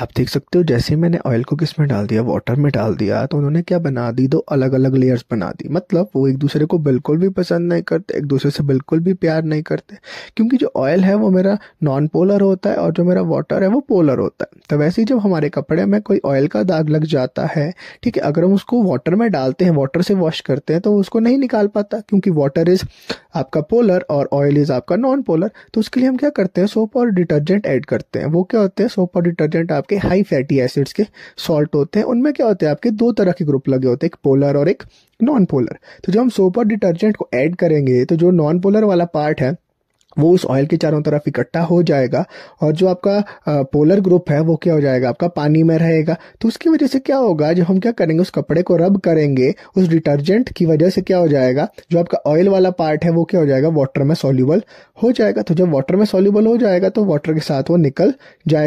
आप देख सकते हो जैसे मैंने ऑयल को किस में डाल दिया वाटर में डाल दिया तो उन्होंने क्या बना दी दो अलग अलग लेयर्स बना दी मतलब वो एक दूसरे को बिल्कुल भी पसंद नहीं करते एक दूसरे से बिल्कुल भी प्यार नहीं करते क्योंकि जो ऑयल है वो मेरा नॉन पोलर होता है और जो मेरा वाटर है वो पोलर होता है तो वैसे ही जब हमारे कपड़े में कोई ऑयल का दाग लग जाता है ठीक है अगर हम उसको वाटर में डालते हैं वाटर से वॉश करते हैं तो उसको नहीं निकाल पाता क्योंकि वाटर इज़ आपका पोलर और ऑयल इज़ आपका नॉन पोलर तो उसके लिए हम क्या करते हैं सोप और डिटर्जेंट ऐड करते हैं वो क्या होते हैं सोप और डिटर्जेंट आपके हाई फैटी एसिड्स के सॉल्ट होते हैं उनमें क्या होते हैं आपके दो तरह के ग्रुप लगे होते हैं एक पोलर और एक नॉन पोलर तो जब हम सोपर डिटर्जेंट को ऐड करेंगे तो जो नॉन पोलर वाला पार्ट है वो उस ऑयल के चारों तरफ इकट्ठा हो जाएगा और जो आपका पोलर ग्रुप है वो क्या हो जाएगा आपका पानी में रहेगा तो उसकी वजह से क्या होगा जब हम क्या करेंगे उस कपड़े को रब करेंगे उस डिटर्जेंट की वजह से क्या हो जाएगा जो आपका ऑयल वाला पार्ट है वो क्या हो जाएगा वाटर में सोल्यूबल हो जाएगा तो जब वाटर में सोल्यूबल हो जाएगा तो वाटर के साथ वो निकल जाएगा